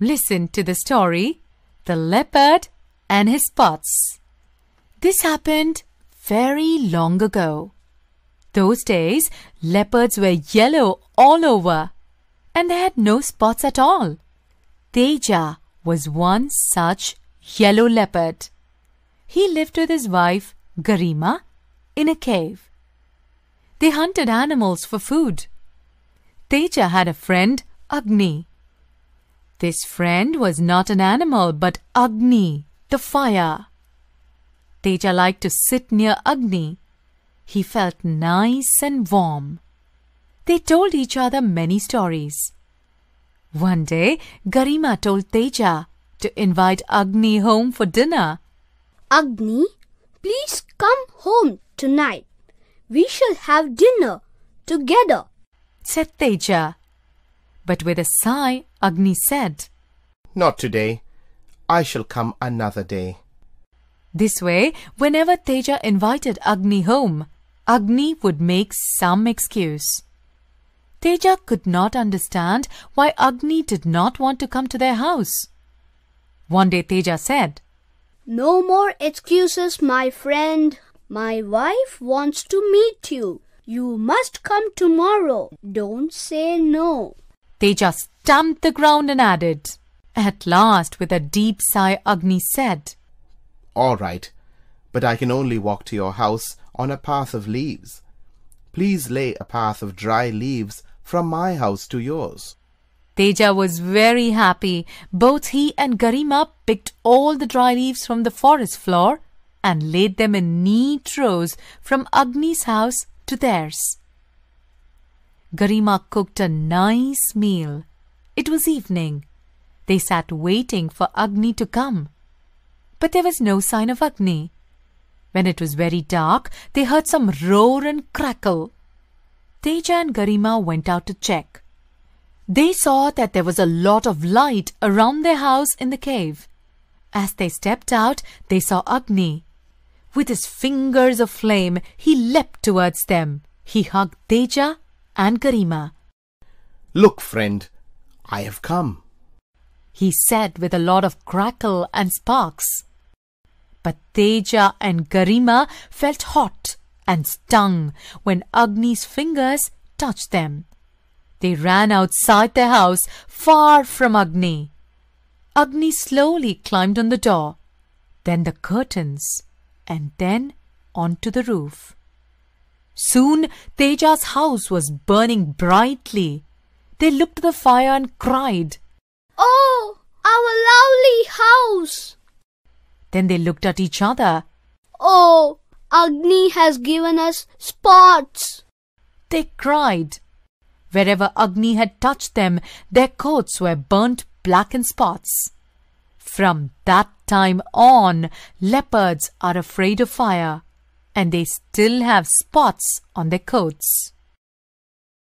Listen to the story The Leopard and His spots. This happened very long ago. Those days, leopards were yellow all over and they had no spots at all. Teja was one such yellow leopard. He lived with his wife, Garima, in a cave. They hunted animals for food. Teja had a friend, Agni. This friend was not an animal but Agni, the fire. Teja liked to sit near Agni. He felt nice and warm. They told each other many stories. One day, Garima told Teja to invite Agni home for dinner. Agni, please come home tonight. We shall have dinner together, said Teja. But with a sigh, Agni said, Not today. I shall come another day. This way, whenever Teja invited Agni home, Agni would make some excuse. Teja could not understand why Agni did not want to come to their house. One day Teja said, No more excuses, my friend. My wife wants to meet you. You must come tomorrow. Don't say no. They just stamped the ground and added, At last, with a deep sigh, Agni said, All right, but I can only walk to your house on a path of leaves. Please lay a path of dry leaves from my house to yours. Teja was very happy. Both he and Garima picked all the dry leaves from the forest floor and laid them in neat rows from Agni's house to theirs. Garima cooked a nice meal. It was evening. They sat waiting for Agni to come. But there was no sign of Agni. When it was very dark, they heard some roar and crackle. Teja and Garima went out to check. They saw that there was a lot of light around their house in the cave. As they stepped out, they saw Agni. With his fingers of flame, he leapt towards them. He hugged Teja and Karima. Look, friend, I have come, he said with a lot of crackle and sparks. But Teja and Garima felt hot and stung when Agni's fingers touched them. They ran outside the house, far from Agni. Agni slowly climbed on the door, then the curtains, and then onto the roof. Soon Teja's house was burning brightly. They looked at the fire and cried, Oh, our lovely house! Then they looked at each other. Oh, Agni has given us spots! They cried. Wherever Agni had touched them, their coats were burnt black in spots. From that time on, leopards are afraid of fire and they still have spots on their coats.